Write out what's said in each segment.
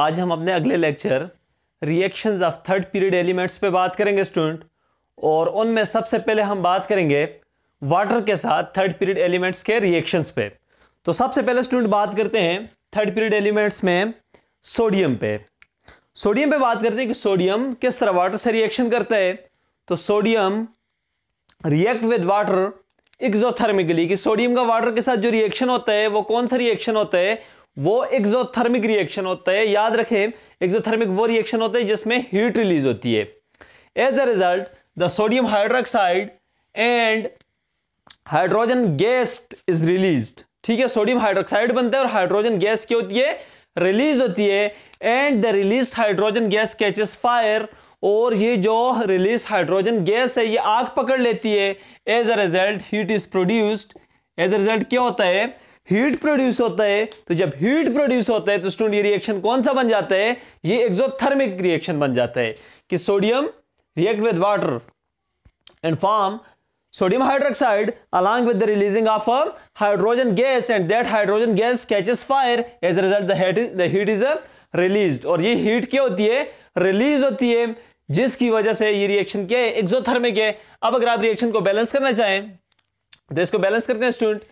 आज हम अपने अगले lecture reactions of third period elements पे बात करेंगे स्टूडेंट और उनमें सबसे पहले हम बात करेंगे वाटर के साथ थर्ड पीरियड एलिमेंट्स के रिएक्शंस पे तो सबसे पहले स्टूडेंट बात करते हैं थर्ड पीरियड एलिमेंट्स में सोडियम पे सोडियम पे बात करते हैं कि सोडियम किस तरह वाटर से रिएक्शन करता है तो sodium react with water exothermically कि सोडियम का वाटर के साथ जो रिएक्शन होता है वो कौन सा रिएक्शन होता है वो एक्जोथर्मिक रिएक्शन होता है याद रखें एक्जोथर्मिक वो रिएक्शन होता है जिसमें हीट रिलीज होती है as a result the sodium hydroxide and hydrogen gas is release ठीक है सोडियम हाइड्रोक्साइड बनता है और हाइड्रोजन गैस क्या होती है रिलीज होती है and the release hydrogen gas catches fire और ये जो रिलीज हाइड्रोजन गैस है ये आग पकड़ लेती है as a result heat is produced as a result क्या होता है हीट प्रोड्यूस होता है तो जब हीट प्रोड्यूस होता है तो स्टूडेंट ये रिएक्शन कौन सा बन जाता है ये एक्सोथर्मिक रिएक्शन बन जाता है कि sodium react with water and form sodium hydroxide along with the releasing of a hydrogen gas and that hydrogen gas catches fire as a result the heat is heat is uh, और ये heat क्या होती है release होती है जिसकी वजह से ये रिएक्शन क्या है एक्सोथर्मिक है अब अगर आप रिएक्शन को बैलेंस करना चाहें तो इसको बैलेंस करते हैं स्टूडेंट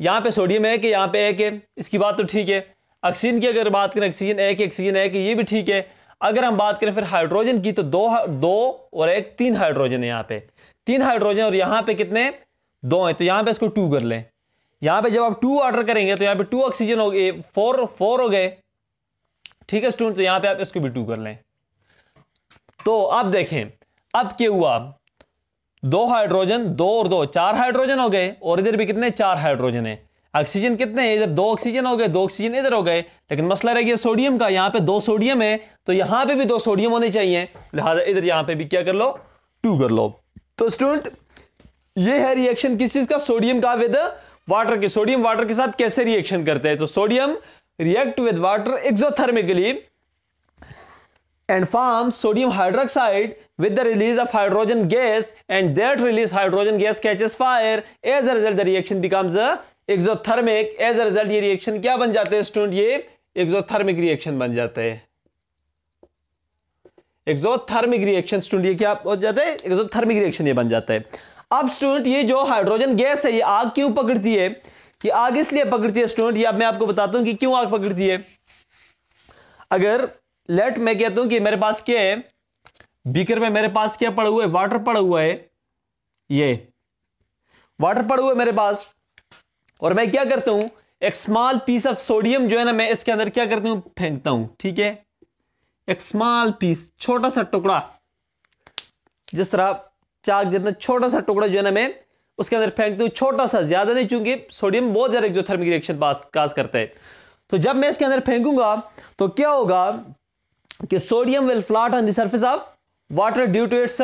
यहाँ पे सोडियम है कि यहाँ पे एक है इसकी बात तो ठीक है ऑक्सीजन की अगर बात करें ऑक्सीजन एक ऑक्सीजन एक ये भी ठीक है अगर हम बात करें फिर हाइड्रोजन की तो दो दो और एक तीन हाइड्रोजन है यहाँ पे तीन हाइड्रोजन और यहाँ पे कितने दो हैं तो यहाँ पे इसको टू कर लें यहाँ पे जब आप टू ऑर्डर करेंगे तो यहाँ पे टू ऑक्सीजन हो गए फोर फोर हो गए ठीक है स्टूडेंट तो यहाँ पे आप इसको भी टू कर लें तो अब देखें अब क्या हुआ दो हाइड्रोजन दो और दो चार हाइड्रोजन हो गए और इधर भी कितने चार हाइड्रोजन है ऑक्सीजन कितने हैं इधर दो ऑक्सीजन हो गए दो ऑक्सीजन इधर हो गए लेकिन मसला रह गया सोडियम का यहाँ पे दो सोडियम है तो यहाँ पे भी दो सोडियम होने चाहिए लिहाजा इधर यहाँ पे भी क्या कर लो टू कर लो तो स्टूडेंट ये है रिएक्शन किस चीज का सोडियम का विद वाटर के सोडियम वाटर के साथ कैसे रिएक्शन करते हैं तो sodium react with water exothermically and forms sodium hydroxide with the release of hydrogen gas and that release hydrogen gas catches fire as a result the reaction becomes a exothermic as a result ye reaction kya ban jata hai student ye exothermic reaction ban jata hai exothermic reaction student ये क्या हो जाता है exothermic reaction ये बन जाता है अब स्टूडेंट ये जो हाइड्रोजन गैस है ये आग क्यों पकड़ती है कि आग इसलिए पकड़ती है स्टूडेंट ये अब मैं आपको बताता हूं कि क्यों आग पकड़ती है अगर लेट मैं कहता हूं कि मेरे पास क्या है बीकर में मेरे पास क्या पड़ा हुआ है वाटर पड़ा हुआ है ये वाटर पड़ा हुआ है मेरे पास और मैं क्या करता हूं एक स्मॉल पीस ऑफ सोडियम जो है ना मैं इसके अंदर क्या करती हूं फेंकता हूं ठीक है एक स्मॉल पीस छोटा सा टुकड़ा जिस तरह चाक जितना छोटा सा टुकड़ा जो है ना मैं उसके अंदर फेंकती हूँ छोटा सा ज्यादा नहीं चूंकि सोडियम बहुत ज्यादा एक्जोथर्मिक रिएक्शन काज करता है तो जब मैं इसके अंदर फेंकूंगा तो क्या होगा कि sodium will float on the surface of water due to its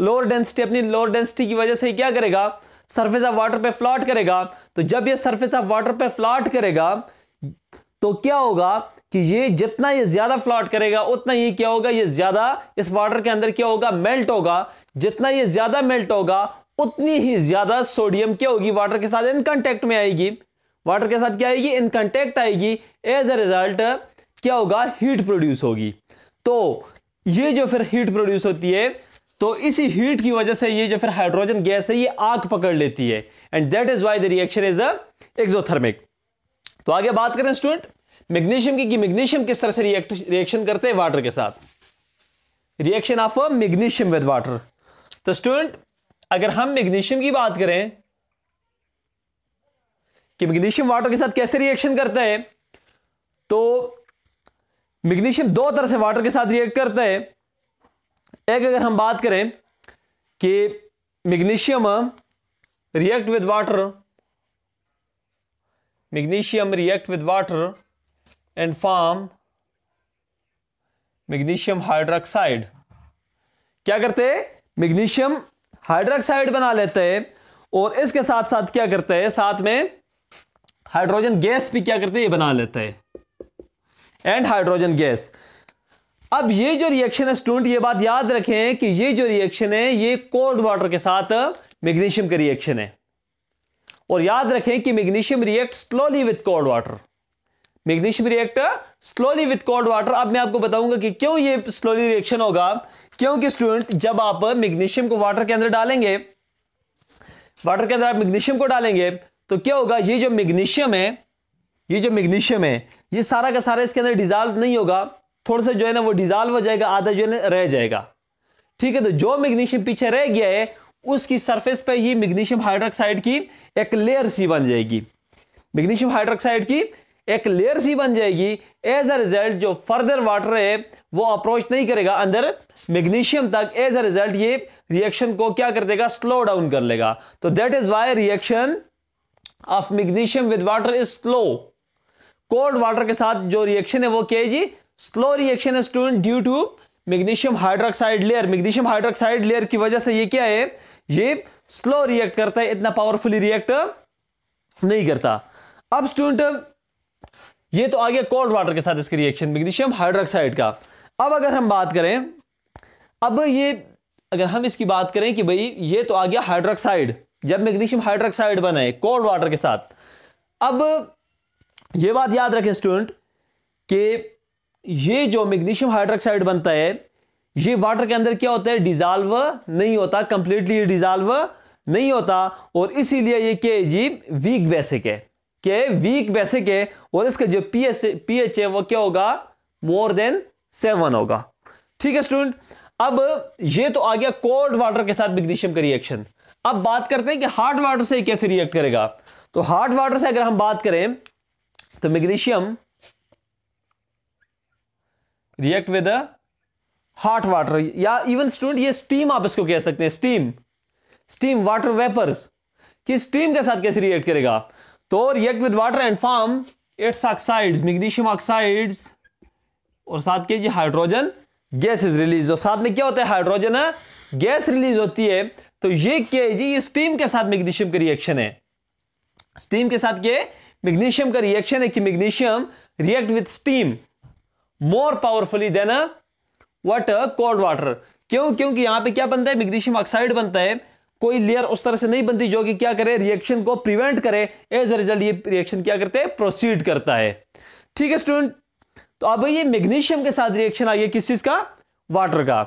lower density अपनी लोअर डेंसिटी की वजह से क्या करेगा सर्फेस ऑफ वाटर पे फ्लॉट करेगा तो जब ये सर्फेस ऑफ वाटर पे फ्लॉट करेगा तो क्या होगा कि ये जितना ये ज्यादा फ्लॉट करेगा उतना ही क्या होगा ये ज्यादा इस वाटर के अंदर क्या होगा मेल्ट होगा जितना ये ज्यादा मेल्ट होगा उतनी ही ज्यादा सोडियम क्या होगी वाटर के साथ इन कंटेक्ट में आएगी वाटर के साथ क्या आएगी इन कंटेक्ट आएगी एज अ रिजल्ट क्या होगा हीट प्रोड्यूस होगी तो ये जो फिर हीट प्रोड्यूस होती है तो इसी हीट की वजह से ये जो फिर हाइड्रोजन गैस है ये आग पकड़ लेती है and that is why the reaction is a exothermic तो आगे बात करें स्टूडेंट मैग्नीशियम की कि मैग्नीशियम किस तरह से रिएक्शन करते हैं वाटर के साथ reaction of magnesium with water तो स्टूडेंट अगर हम मैग्नीशियम की बात करें कि मैग्नीशियम वाटर के साथ कैसे रिएक्शन करता है तो मैग्नीशियम दो तरह से वाटर के साथ रिएक्ट करता है एक अगर हम बात करें कि magnesium react with water magnesium react with water and form magnesium hydroxide क्या करते हैं मैग्नीशियम हाइड्रोक्साइड बना लेते हैं और इसके साथ साथ क्या करते हैं साथ में हाइड्रोजन गैस भी क्या करते हैं ये बना लेते हैं एंड हाइड्रोजन गैस अब ये जो रिएक्शन है स्टूडेंट ये बात याद रखें कि ये जो रिएक्शन है ये कोल्ड वाटर के साथ मैग्नीशियम का रिएक्शन है और याद रखें कि magnesium react slowly with cold water magnesium react slowly with cold water अब मैं आपको बताऊंगा कि क्यों ये स्लोली रिएक्शन होगा क्योंकि स्टूडेंट जब आप मैग्नीशियम को वाटर के अंदर डालेंगे वाटर के अंदर आप मैग्नीशियम को डालेंगे तो क्या होगा ये जो मैग्नीशियम है ये जो मैग्नीशियम है ये सारा का सारा इसके अंदर डिजॉल्व नहीं होगा थोड़ा सा जो है ना वो डिजॉल्व हो जाएगा आधा जो है ना रह जाएगा ठीक है तो जो मैग्नीशियम पीछे रह गया है उसकी सरफेस पे ही मैग्नीशियम हाइड्रोक्साइड की एक लेयर सी बन जाएगी मैग्नीशियम हाइड्रोक्साइड की एक लेयर सी बन जाएगी एज अ रिजल्ट जो फर्दर वाटर है वो अप्रोच नहीं करेगा अंदर मैग्नीशियम तक एज अ रिजल्ट ये रिएक्शन को क्या कर देगा स्लो डाउन कर लेगा तो that is why reaction of magnesium with water is slow cold water के साथ जो रिएक्शन है वो क्या है जी स्लो रिएक्शन है student due to magnesium hydroxide layer magnesium hydroxide layer की वजह से ये क्या है ये स्लो रिएक्ट करता है इतना पावरफुली रिएक्ट नहीं करता अब स्टूडेंट ये तो आ गया कोल्ड वाटर के साथ इसका रिएक्शन मैग्नीशियम हाइड्रोक्साइड का अब अगर हम बात करें अब ये अगर हम इसकी बात करें कि भाई ये तो आ गया हाइड्रोक्साइड जब मैग्नीशियम हाइड्रोक्साइड बनाए कोल्ड वाटर के साथ अब ये बात याद रखें स्टूडेंट कि ये जो मैग्नीशियम हाइड्रोक्साइड बनता है ये वाटर के अंदर क्या होता है डिजाल्व नहीं होता कंप्लीटली डिजाल्व नहीं होता और इसीलिए ये के जी वीक बेसिक है के वीक बेसिक है और इसका जो पी एस पी एच है वो क्या होगा मोर देन सेवन होगा ठीक है स्टूडेंट अब ये तो आ गया कोल्ड वाटर के साथ मैग्नीशियम का रिएक्शन अब बात करते हैं कि हार्ड वाटर से कैसे रिएक्ट करेगा तो हार्ड वाटर से अगर हम बात करें तो magnesium react with hot water या इवन स्टूडेंट ये स्टीम आप इसको कह सकते हैं स्टीम स्टीम वाटर वेपर्स कि स्टीम के साथ कैसे रिएक्ट करेगा तो react with water and form its oxides magnesium oxides और साथ के ये हाइड्रोजन इज रिलीज और साथ में क्या होता है हाइड्रोजन है गैस रिलीज होती है तो ये क्या ये स्टीम के साथ मैग्नीशियम का रिएक्शन है स्टीम के साथ क्या मैग्नीशियम का रिएक्शन है कि magnesium react with steam more powerfully than what cold water क्यों क्योंकि यहां पे क्या बनता है मैग्नीशियम ऑक्साइड बनता है कोई लेयर उस तरह से नहीं बनती जो कि क्या करे रिएक्शन को प्रिवेंट करे एज अ रिजल्ट ये रिएक्शन क्या करते हैं प्रोसीड करता है ठीक है स्टूडेंट तो अब ये मैग्नीशियम के साथ रिएक्शन आई है किस चीज का वाटर का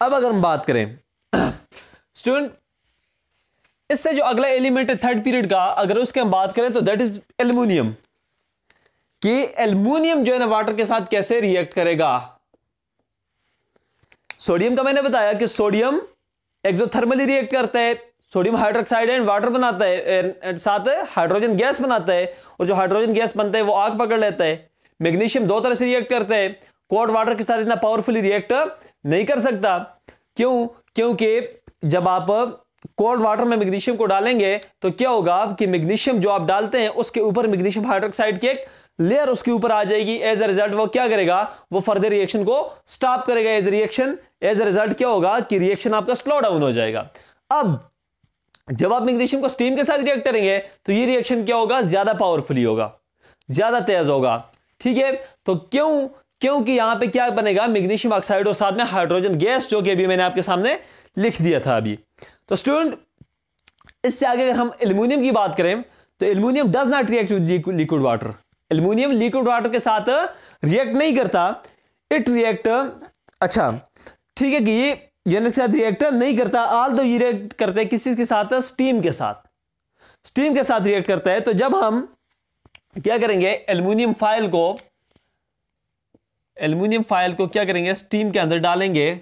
अब अगर हम बात करें स्टूडेंट इससे जो अगला एलिमेंट है थर्ड पीरियड का अगर उसके हम बात करें तो दैट इज एल्यूमिनियम कि एल्यूमिनियम जो है ना वाटर के साथ कैसे रिएक्ट करेगा सोडियम का मैंने बताया कि सोडियम एक्सोथर्मली रिएक्ट करता है सोडियम हाइड्रोक्साइड एंड वाटर बनाता है एंड साथ हाइड्रोजन गैस बनाता है और जो हाइड्रोजन गैस बनता है वो आग पकड़ लेता है मैग्नीशियम दो तरह से रिएक्ट करता है कोड वाटर के साथ इतना पावरफुली रिएक्ट नहीं कर सकता क्यों क्योंकि जब आप कोल्ड वाटर में मैग्नीशियम को डालेंगे तो क्या होगा कि मैग्नीशियम जो आप डालते हैं उसके ऊपर मैग्नीशियम हाइड्रोक्साइड की एक लेयर उसके ऊपर आ जाएगी एज ए रिजल्ट वो क्या करेगा वो फर्दर रिएक्शन को स्टॉप करेगा as reaction as a result क्या होगा कि रिएक्शन आपका स्लो डाउन हो जाएगा अब जब आप मैग्नीशियम को स्टीम के साथ रिएक्ट करेंगे तो ये रिएक्शन क्या होगा ज्यादा पावरफुली होगा ज्यादा तेज होगा ठीक है तो क्यों क्योंकि यहां पे क्या बनेगा मैग्नीशियम ऑक्साइड और साथ में हाइड्रोजन गैस जो कि अभी मैंने आपके सामने लिख दिया था अभी तो स्टूडेंट इससे आगे अगर हम एल्यूमिनियम की बात करें तो aluminium does not react with liquid water aluminium liquid water के साथ रिएक्ट नहीं करता इट रिएक्ट अच्छा ठीक है कि ये यूनिट के साथ रिएक्ट नहीं करता आल तो ये रिएक्ट करते हैं किस चीज के साथ स्टीम के साथ स्टीम के साथ रिएक्ट करता है तो जब हम क्या करेंगे एल्यूमिनियम फाइल को एल्यूमिनियम फाइल को क्या करेंगे स्टीम के अंदर डालेंगे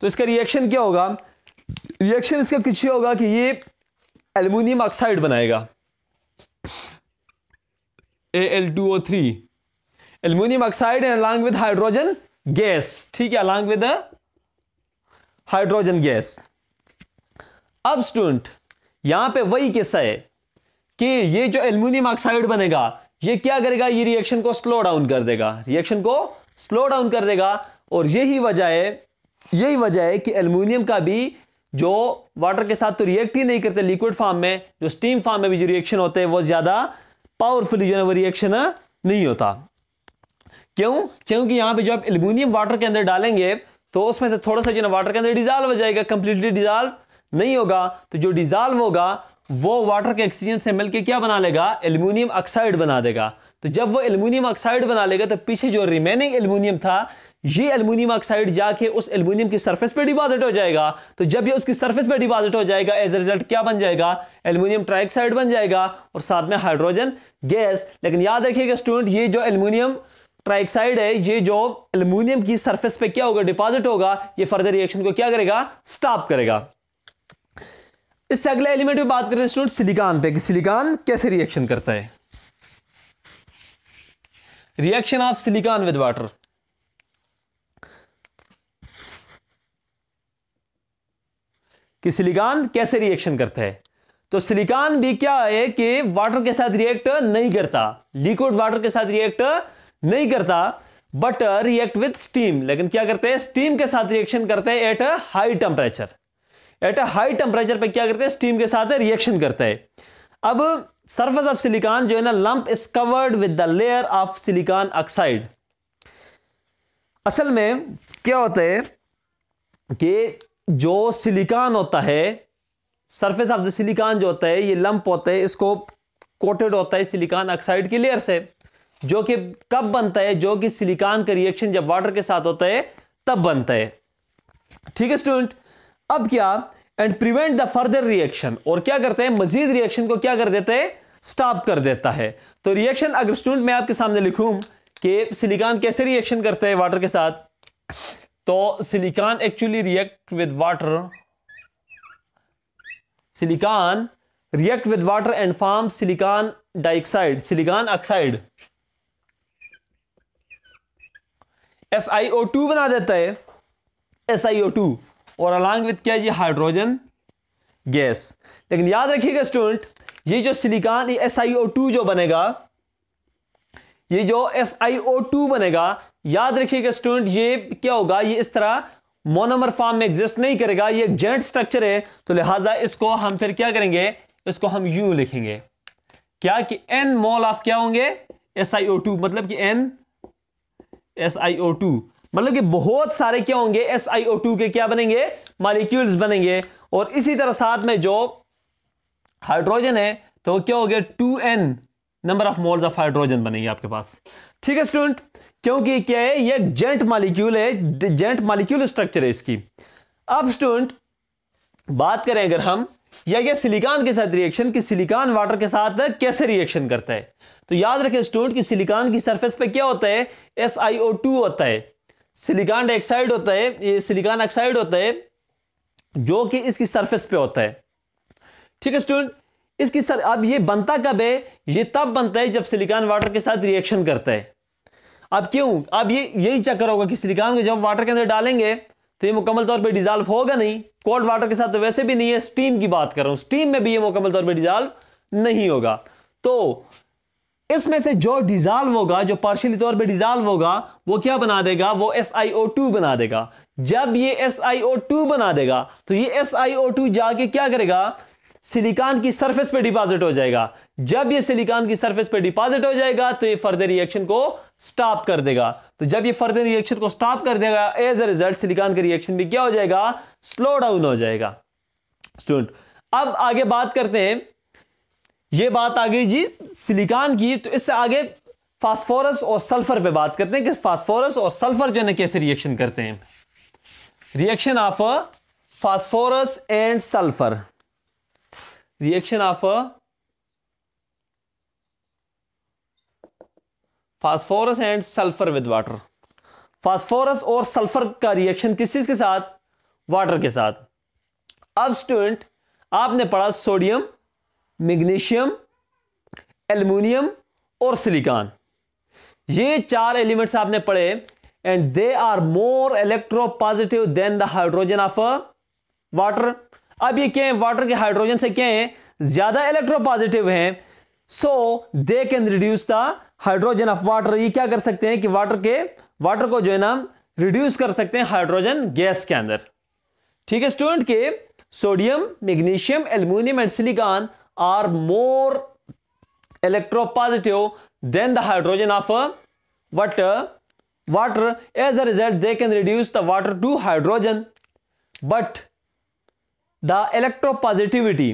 तो इसका रिएक्शन क्या होगा रिएक्शन इसका कुछ ही होगा कि ये एल्यूमिनियम ऑक्साइड बनाएगा A L two O three aluminium oxide and along with hydrogen gas ठीक है अलॉन्ग विद हाइड्रोजन गैस अब स्टूडेंट यहां पे वही किस्सा है कि ये जो एल्यूमिनियम ऑक्साइड बनेगा ये क्या करेगा ये रिएक्शन को स्लो डाउन कर देगा रिएक्शन को स्लो डाउन कर देगा और यही वजह है यही वजह है कि एल्यूमिनियम का भी जो वाटर के साथ तो रिएक्ट ही नहीं करते लिक्विड फॉर्म में जो स्टीम फॉर्म में भी जो रिएक्शन होते हैं वो ज़्यादा पावरफुली जो है वो रिएक्शन नहीं होता क्यों क्योंकि यहाँ पे जो आप एल्यूमिनियम वाटर के अंदर डालेंगे तो उसमें से थोड़ा सा जो है वाटर के अंदर डिजॉल्व हो जाएगा कंप्लीटली डिजॉल्व नहीं होगा तो जो डिजॉल्व होगा वो वाटर के ऑक्सीजन से मिलकर क्या बना लेगा एल्यूमिनियम ऑक्साइड बना देगा तो जब वो एल्यूमिनियम ऑक्साइड बना लेगा तो पीछे जो रिमेनिंग एल्यूमिनियम था ये एलमिनियम ऑक्साइड जाके उस एलमिनियम की सरफेस पे डिपॉजिट हो जाएगा तो जब ये उसकी सरफेस पे डिपॉजिट हो जाएगा एज ए रिजल्ट क्या बन जाएगा एलमिनियम ट्राइक्साइड बन जाएगा और साथ में हाइड्रोजन गैस लेकिन याद रखिएगा स्टूडेंट ये जो एलमिनियम ट्राइक्साइड है ये जो एलमिनियम की सर्फेस पे क्या होगा डिपॉजिट होगा ये फर्दर रिएक्शन को क्या करेगा स्टॉप करेगा इससे अगले एलिमेंट में बात करें स्टूडेंट सिलिकॉन पे कि सिलिकॉन कैसे रिएक्शन करता है reaction of silicon with water कि सिलिकॉन कैसे रिएक्शन करता है तो सिलिकॉन भी क्या है कि वाटर के साथ रिएक्ट नहीं करता लिक्विड वाटर के साथ रिएक्ट नहीं करता बट रिएक्ट विथ स्टीम लेकिन क्या करते हैं स्टीम के साथ रिएक्शन करते हैं at a high temperature at a high temperature पे क्या करते हैं स्टीम के साथ रिएक्शन करता है अब सरफेस ऑफ सिलिकॉन जो है ना lump is covered with the layer of silicon oxide असल में क्या होता है कि जो सिलिकॉन होता है सरफेस ऑफ द सिलिकॉन जो होता है ये लंप होता है इसको कोटेड होता है सिलिकॉन ऑक्साइड की लेयर से जो कि कब बनता है जो कि सिलिकॉन का रिएक्शन जब वाटर के साथ होता है तब बनता है ठीक है स्टूडेंट अब क्या and prevent the further reaction और क्या करते हैं मजीद रिएक्शन को क्या कर देते हैं स्टॉप कर देता है तो रिएक्शन अगर स्टूडेंट मैं आपके सामने लिखूं कि सिलिकॉन कैसे रिएक्शन करता है वाटर के साथ तो silicon actually react with water silicon react with water and form silicon dioxide silicon oxide S I O two बना देता है एस आई ओ टू और अलॉन्ग विद क्या जी हाइड्रोजन गैस लेकिन याद रखिएगा स्टूडेंट ये जो silicon S I O two जो बनेगा ये जो एस आई ओ टू बनेगा याद रखिएगा स्टूडेंट ये क्या होगा ये इस तरह मोनोमर फॉर्म में एग्जिस्ट नहीं करेगा ये एक जेंट स्ट्रक्चर है तो लिहाजा इसको हम फिर क्या करेंगे इसको हम यू लिखेंगे क्या कि एन मोल ऑफ क्या होंगे एस आई ओ टू मतलब कि N S I O two मतलब कि बहुत सारे क्या होंगे एस आई ओ टू के क्या बनेंगे मालिक्यूल्स बनेंगे और इसी तरह साथ में जो हाइड्रोजन है तो क्या हो गया two N number of moles of hydrogen बनेंगे आपके पास ठीक है स्टूडेंट क्योंकि क्या है ये जेंट मालिक्यूल है जेंट मालिक्यूल स्ट्रक्चर है इसकी अब स्टूडेंट बात करें अगर हम या क्या सिलिकॉन के साथ रिएक्शन कि सिलिकॉन वाटर के साथ कैसे रिएक्शन करता है तो याद रखें स्टूडेंट कि सिलिकॉन की सरफेस पे क्या होता है एस होता है सिलिकॉन डाइऑक्साइड होता है ये सिलिकॉन ऑक्साइड होता है जो कि इसकी सरफेस पे होता है ठीक है स्टूडेंट इसकी सर अब ये बनता कब है ये तब बनता है जब सिलिकॉन वाटर के साथ रिएक्शन करता है अब क्यों अब ये यही चक्कर होगा कि सिलिकॉन को जब वाटर के अंदर डालेंगे तो ये मुकम्मल तौर पर डिजॉल्व होगा नहीं कोल्ड वाटर के साथ तो वैसे भी नहीं है स्टीम की बात कर रहा हूं स्टीम में भी ये मुकम्मल तौर पर डिजॉल्व नहीं होगा तो इसमें से जो डिजॉल्व होगा जो पार्शियली तौर पे डिजॉल्व होगा वो क्या बना देगा वो टू बना देगा जब ये टू बना देगा तो ये टू जाके क्या करेगा सिलिकॉन की सरफेस पे डिपॉजिट हो जाएगा जब ये सिलिकॉन की सरफेस पे डिपॉजिट हो जाएगा तो ये फर्दर रिएक्शन को स्टॉप कर देगा तो जब ये फर्दर रिएक्शन को स्टॉप कर देगा एज अ रिजल्ट सिलिकॉन का रिएक्शन भी क्या हो जाएगा स्लो डाउन हो जाएगा स्टूडेंट अब आगे बात करते हैं ये बात आ गई जी सिलिकॉन की तो इससे आगे फास्फोरस और सल्फर पे बात करते हैं कि फास्फोरस और सल्फर जो है कैसे रिएक्शन करते हैं reaction of phosphorus and sulphur reaction of a phosphorus and sulphur with water phosphorus और सल्फर का रिएक्शन किस चीज़ के साथ वाटर के साथ अब स्टूडेंट आपने पढ़ा सोडियम मैग्नीशियम एल्यूमिनियम और सिलिकॉन ये चार एलिमेंट्स आपने पढ़े and they are more electropositive than the hydrogen of water अब ये क्या है वाटर के हाइड्रोजन से क्या है ज्यादा इलेक्ट्रोपॉजिटिव है so they can reduce the hydrogen of water ये क्या कर सकते हैं कि वाटर के वाटर को जो है ना रिड्यूस कर सकते हैं हाइड्रोजन गैस के अंदर ठीक है स्टूडेंट के sodium magnesium aluminium and silicon are more positive than the hydrogen of what water as a result they can reduce the water to hydrogen but the electropositivity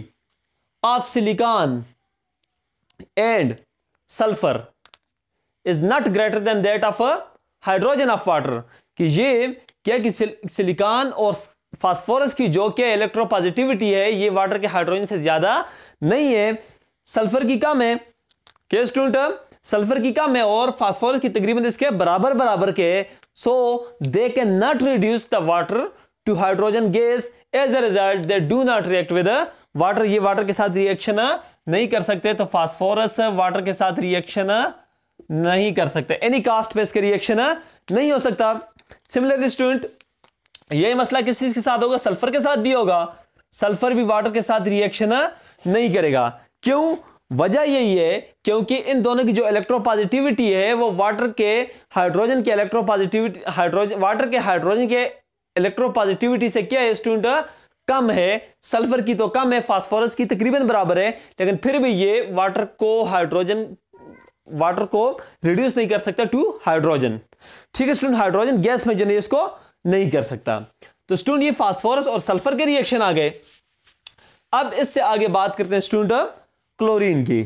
of silicon and sulphur is not greater than that of hydrogen of water water कि ये क्या कि silicon और phosphorus की जो क्या electropositivity है ये वाटर के हाइड्रोजन से ज़्यादा नहीं है सल्फर की कम है के स्टूडेंट सल्फर की कम है और फास्फोरस की तकरीबन इसके बराबर बराबर के so they can not reduce the water to hydrogen gas as a result they do not react with water ये वाटर के साथ रिएक्शन uh, नहीं कर सकते तो फास्फोरस वाटर uh, के साथ रिएक्शन uh, नहीं कर सकते एनी कास्ट पे इसके रिएक्शन नहीं हो सकता सिमिलरली स्टूडेंट यही मसला किस चीज के साथ होगा सल्फर के साथ भी होगा सल्फर भी वाटर के साथ रिएक्शन नहीं करेगा क्यों वजह यही है क्योंकि इन दोनों की जो इलेक्ट्रोपॉजिटिविटी है वो वाटर के हाइड्रोजन के इलेक्ट्रोपॉजिटिविटी हाइड्रोजन वाटर के हाइड्रोजन के इलेक्ट्रोपॉजिटिविटी से क्या है स्टूडेंट कम है सल्फर की तो कम है फास्फोरस की तकरीबन बराबर है लेकिन फिर भी ये वाटर को हाइड्रोजन वाटर को रिड्यूस नहीं कर सकता टू हाइड्रोजन ठीक है स्टूडेंट हाइड्रोजन गैस में जो है इसको नहीं कर सकता तो स्टूडेंट ये फास्फोरस और सल्फर के रिएक्शन आ गए अब इससे आगे बात करते हैं स्टूडेंट क्लोरीन की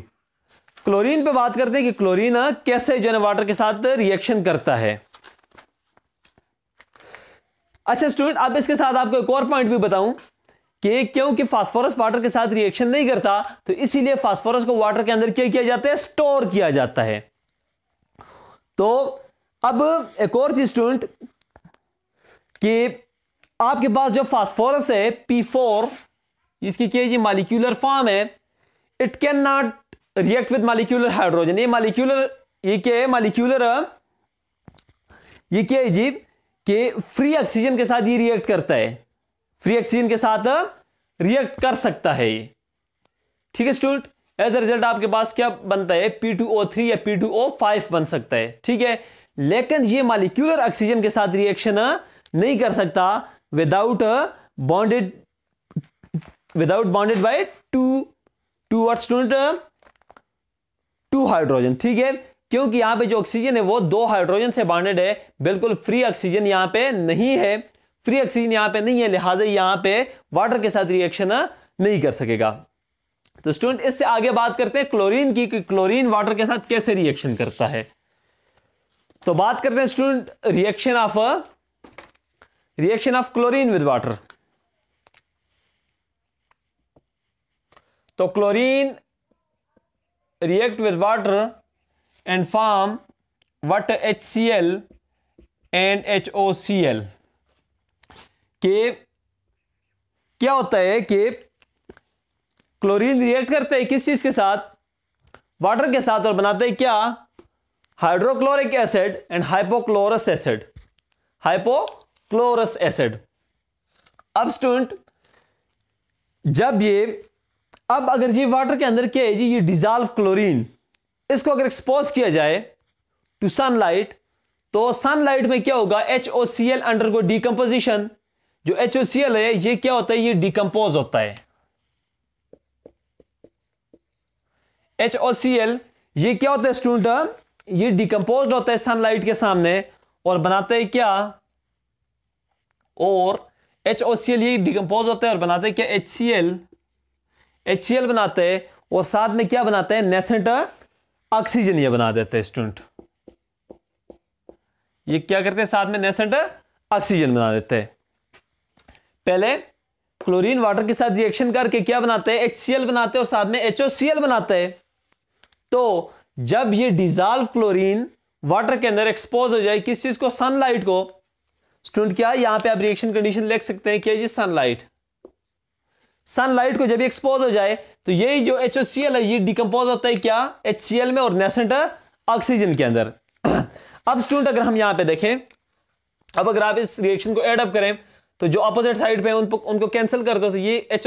क्लोरीन पे बात करते हैं कि क्लोरीन कैसे जो है वाटर के साथ रिएक्शन करता है अच्छा स्टूडेंट अब इसके साथ आपको एक और पॉइंट भी बताऊं कि क्योंकि फास्फोरस वाटर के साथ रिएक्शन नहीं करता तो इसीलिए फास्फोरस को वाटर के अंदर क्या किया जाता है स्टोर किया जाता है तो अब एक और चीज स्टूडेंट कि आपके पास जो फास्फोरस है पी फोर इसकी क्या ये मालिक्यूलर फॉर्म है it can not react with molecular hydrogen ये मालिक्यूलर ये क्या है मालिक्यूलर ये क्या है जी कि फ्री ऑक्सीजन के साथ ये रिएक्ट करता है फ्री ऑक्सीजन के साथ रिएक्ट कर सकता है ये ठीक है स्टूडेंट एज ए रिजल्ट आपके पास क्या बनता है पी टू ओ थ्री या पी टू ओ फाइव बन सकता है ठीक है लेकिन ये मालिक्यूलर ऑक्सीजन के साथ रिएक्शन नहीं कर सकता without bonded without bonded by two toward student to hydrogen ठीक है क्योंकि यहाँ पे जो ऑक्सीजन है वो दो हाइड्रोजन से बॉन्डेड है बिल्कुल फ्री ऑक्सीजन यहाँ पे नहीं है फ्री ऑक्सीजन यहाँ पे नहीं है लिहाजा यहाँ पे वाटर के साथ रिएक्शन नहीं कर सकेगा तो स्टूडेंट इससे आगे बात करते हैं क्लोरीन की कि क्लोरीन वाटर के साथ कैसे रिएक्शन करता है तो बात करते हैं student reaction of reaction of chlorine with water तो chlorine react with water and form what HCl and HOCl के क्या होता है कि क्लोरीन रिएक्ट करते हैं किस चीज के साथ वाटर के साथ और बनाते हैं क्या hydrochloric acid and hypochlorous acid hypochlorous acid अब स्टूडेंट जब ये अब अगर ये वाटर के अंदर क्या है जी ये डिजॉल्व क्लोरीन इसको अगर एक्सपोज किया जाए टू सनलाइट तो सनलाइट में क्या होगा H O C L undergo decomposition जो एच ओ सी एल है ये क्या होता है ये डीकम्पोज होता है एच ओ सी एल ये क्या होता है स्टूडेंट ये डिकम्पोज होता है सनलाइट के सामने और बनाते हैं क्या और एच ओ सी एल ये डिकम्पोज होता है और बनाते हैं क्या H C L H C L बनाते हैं और साथ में क्या बनाते हैं नेसेंट ऑक्सीजन ये बना देते हैं स्टूडेंट ये क्या करते हैं साथ में नेसेंट ऑक्सीजन बना देते हैं पहले क्लोरीन वाटर के साथ रिएक्शन करके क्या बनाते हैं एच बनाते हैं और साथ में एच बनाते हैं तो जब ये डिजॉल्व क्लोरीन वाटर के अंदर एक्सपोज हो जाए किस चीज को सनलाइट को स्टूडेंट क्या यहां पे आप रिएक्शन कंडीशन लिख सकते हैं क्या जी सनलाइट सनलाइट को जब एक्सपोज हो जाए तो यही जो एच है ये डिकम्पोज होता है क्या एच में और नेसेंट ऑक्सीजन के अंदर अब स्टूडेंट अगर हम यहाँ पे देखें अब अगर आप इस रिएक्शन को एडअप करें तो जो अपोजिट साइड पे उन, उनको कैंसिल कर दो तो ये एच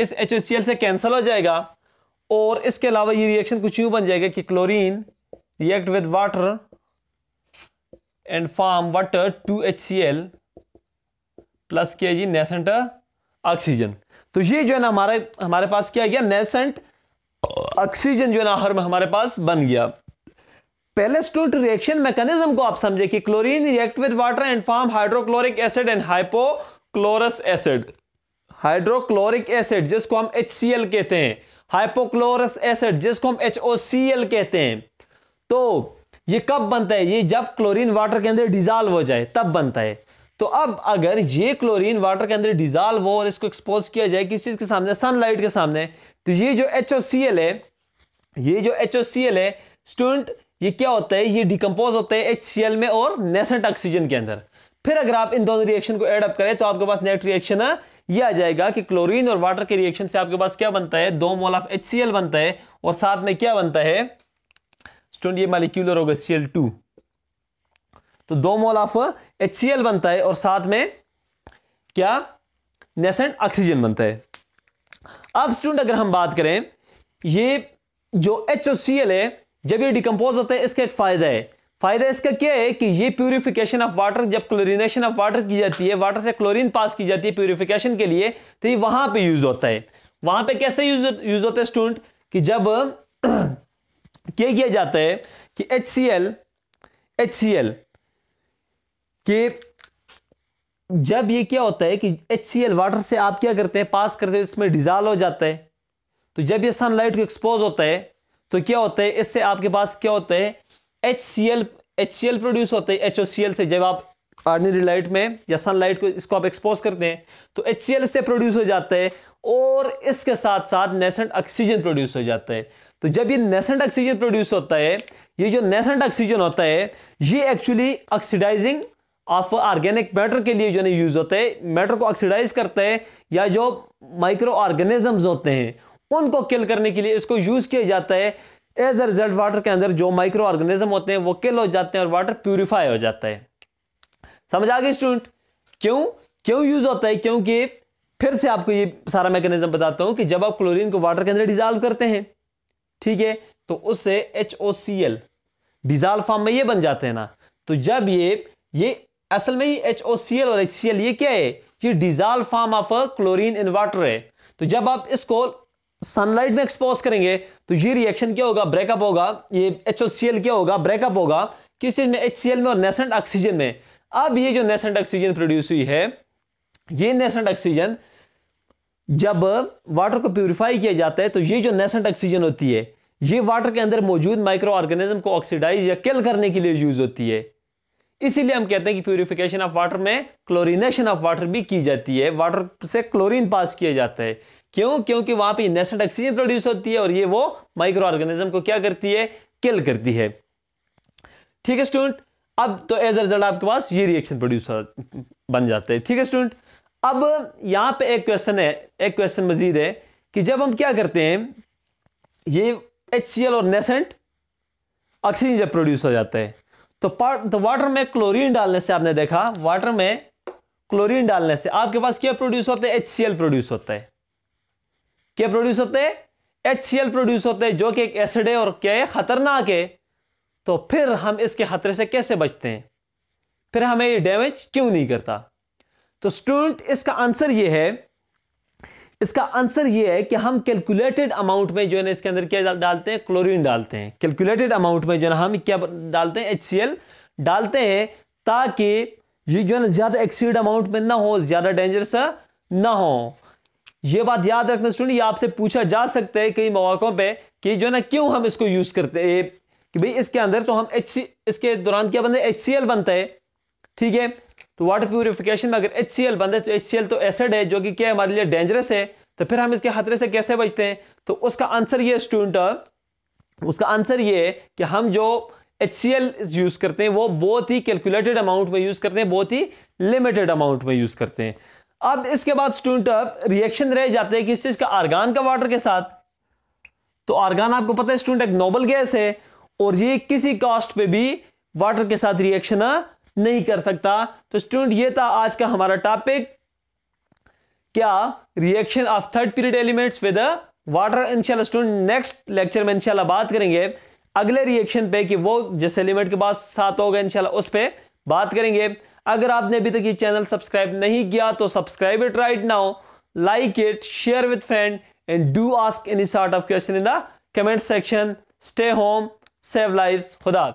इस एच से कैंसिल हो जाएगा और इसके अलावा ये रिएक्शन कुछ यूं बन जाएगा कि chlorine react with water and form water to H C L plus के जी ऑक्सीजन तो ये जो है ना हमारे हमारे पास क्या गया नेसेंट ऑक्सीजन जो है ना हर हमारे पास बन गया पहले स्टूट रिएक्शन मैकेनिज्म को आप समझे कि chlorine react with water and form hydrochloric acid and hypochlorous acid hydrochloric acid जिसको हम एच कहते हैं हाइपोक्लोरस एसिड जिसको हम एच कहते हैं तो ये कब बनता है ये जब क्लोरीन वाटर के अंदर डिजॉल्व हो जाए तब बनता है तो अब अगर ये क्लोरीन वाटर के अंदर डिजॉल्व हो और इसको एक्सपोज किया जाए किस चीज़ के सामने सनलाइट के सामने तो ये जो एच है ये जो एच है स्टूडेंट ये क्या होता है ये डिकम्पोज होता है एच में और नेसेंट ऑक्सीजन के अंदर फिर अगर आप इन दोनों रिएक्शन को एडअप करें तो आपके पास नेट रिएक्शन ये आ जाएगा कि क्लोरीन और वाटर के रिएक्शन से आपके पास क्या बनता है दो मोल ऑफ एच बनता है और साथ में क्या बनता है स्टूडेंट ये मालिक्यूलर होगा सी तो दो मोल ऑफ एच बनता है और साथ में क्या नेसेंट ऑक्सीजन बनता है अब स्टूडेंट अगर हम बात करें ये जो एच है जब ये डिकम्पोज होता है इसका एक फायदा है फायदा इसका क्या है कि ये प्यूरिफिकेशन ऑफ वाटर जब क्लोरिनेशन ऑफ वाटर की जाती है वाटर से क्लोरीन पास की जाती है प्यूरिफिकेशन के लिए तो ये वहां पे यूज होता है वहां पे कैसे यूज यूज होता है स्टूडेंट कि जब क्या किया जाता है कि H C L H C L कि जब ये क्या होता है कि एच सी एल वाटर से आप क्या करते हैं पास करते हैं इसमें डिजाल्व हो जाता है तो जब ये सनलाइट को एक्सपोज होता है तो क्या होता है इससे आपके पास क्या होता है H C L L H C produce होता है एच ओ सी एल से जब आप आर्डनरी लाइट में या सनलाइट को इसको आप एक्सपोज करते हैं तो एच सी एल से प्रोड्यूस हो जाता है और इसके साथ साथ नेसेंट ऑक्सीजन प्रोड्यूस हो जाता है तो जब ये नेसेंट ऑक्सीजन प्रोड्यूस होता है ये जो नेसेंट ऑक्सीजन होता है ये actually oxidising of organic matter के लिए जो है यूज़ होते हैं मैटर को ऑक्सीडाइज करते हैं या जो माइक्रो ऑर्गेनिजम्स होते हैं उनको किल करने के लिए इसको यूज़ किया जाता है एज अ रिजल्ट वाटर के अंदर जो माइक्रो ऑर्गेनिज्म होते हैं वो किल हो जाते हैं और वाटर प्यूरिफाई हो जाता है समझ आ गए स्टूडेंट क्यों क्यों यूज़ होता है क्योंकि फिर से आपको ये सारा मैकेनिज्म बताता हूं कि जब आप क्लोरीन को वाटर के अंदर डिजॉल्व करते हैं ठीक है तो उससे H O C L dissolve form में ये बन जाते हैं ना तो जब ये ये असल में ही एच ओ सी एल और एच सी एल ये क्या है ये dissolve form of chlorine in water है तो जब आप इसको सनलाइट में एक्सपोज करेंगे तो ये रिएक्शन क्या होगा ब्रेकअप होगा ये एच ओ सी एल क्या होगा ब्रेकअप होगा किस चीज में एच सी एल में और नेसेंट ऑक्सीजन में अब ये जो नेसेंट ऑक्सीजन प्रोड्यूस हुई है ये नेसेंट ऑक्सीजन जब वाटर को प्यूरिफाई किया जाता है तो ये जो नेसेंट ऑक्सीजन होती है ये वाटर के अंदर मौजूद माइक्रो ऑर्गेनिज्म को ऑक्सीडाइज या किल करने के लिए यूज होती है इसीलिए हम कहते हैं कि प्यूरिफिकेशन ऑफ वाटर में क्लोरिनेशन ऑफ वाटर भी की जाती है वाटर से क्लोरीन पास किया जाता है क्यों क्योंकि वहां पे नेशनल ऑक्सीजन प्रोड्यूस होती है और ये वो माइक्रो ऑर्गेनिज्म को क्या करती है किल करती है ठीक है स्टूडेंट अब तो एज अ रिजल्ट आपके पास ये रिएक्शन प्रोड्यूस बन जाते हैं ठीक है स्टूडेंट अब यहां पे एक क्वेश्चन है एक क्वेश्चन मजीद है कि जब हम क्या करते हैं ये एच और नेसेंट ऑक्सीजन जब प्रोड्यूस हो जाता है तो तो वाटर में क्लोरीन डालने से आपने देखा वाटर में क्लोरीन डालने से आपके पास क्या प्रोड्यूस होते हैं एच प्रोड्यूस होता है क्या प्रोड्यूस होते हैं एच प्रोड्यूस होते हैं जो कि एक एसिड है और क्या है खतरनाक है तो फिर हम इसके खतरे से कैसे बचते हैं फिर हमें ये डैमेज क्यों नहीं करता तो स्टूडेंट इसका आंसर ये है इसका आंसर ये है कि हम कैलकुलेटेड अमाउंट में जो है ना इसके अंदर क्या डालते हैं क्लोरीन डालते हैं कैलकुलेटेड अमाउंट में जो है ना हम क्या डालते हैं एच डालते हैं ताकि ये जो है ना ज़्यादा एक्सीड अमाउंट में ना हो ज़्यादा डेंजरस ना हो ये बात याद रखना स्टूडेंट ये आपसे पूछा जा सकता है कई मौक़ों पर कि जो है ना क्यों हम इसको यूज़ करते हैं कि भाई इसके अंदर तो हम एच इसके दौरान क्या बनते हैं एच बनता है ठीक है तो वाटर प्योरीफिकेशन में अगर एच सी एल बंदे तो एच सी एल तो एसिड है जो कि क्या हमारे लिए डेंजरस है तो फिर हम इसके खतरे से कैसे बचते हैं तो उसका आंसर ये स्टूडेंट उसका आंसर ये कि हम जो एच सी एल यूज़ करते हैं वो बहुत ही कैलकुलेटेड अमाउंट में यूज़ करते हैं बहुत ही लिमिटेड अमाउंट में यूज़ करते हैं अब इसके बाद स्टूडेंट रिएक्शन रह जाते हैं किस चीज़ का आर्गान का वाटर के साथ तो आर्गान आपको पता है स्टूडेंट एक नोबल गैस है और ये किसी कास्ट पे भी वाटर के साथ रिएक्शन नहीं कर सकता तो स्टूडेंट ये था आज का हमारा टॉपिक क्या reaction of third period elements with water इनशाला स्टूडेंट नेक्स्ट लेक्चर में इनशाला बात करेंगे अगले रिएक्शन पे कि वो जिस एलिमेंट के बाद साथ होगा इनशाला उस पर बात करेंगे अगर आपने अभी तक ये चैनल सब्सक्राइब नहीं किया तो subscribe it right now like it share with friend and do ask any sort of question in the comment section stay home save live खुदा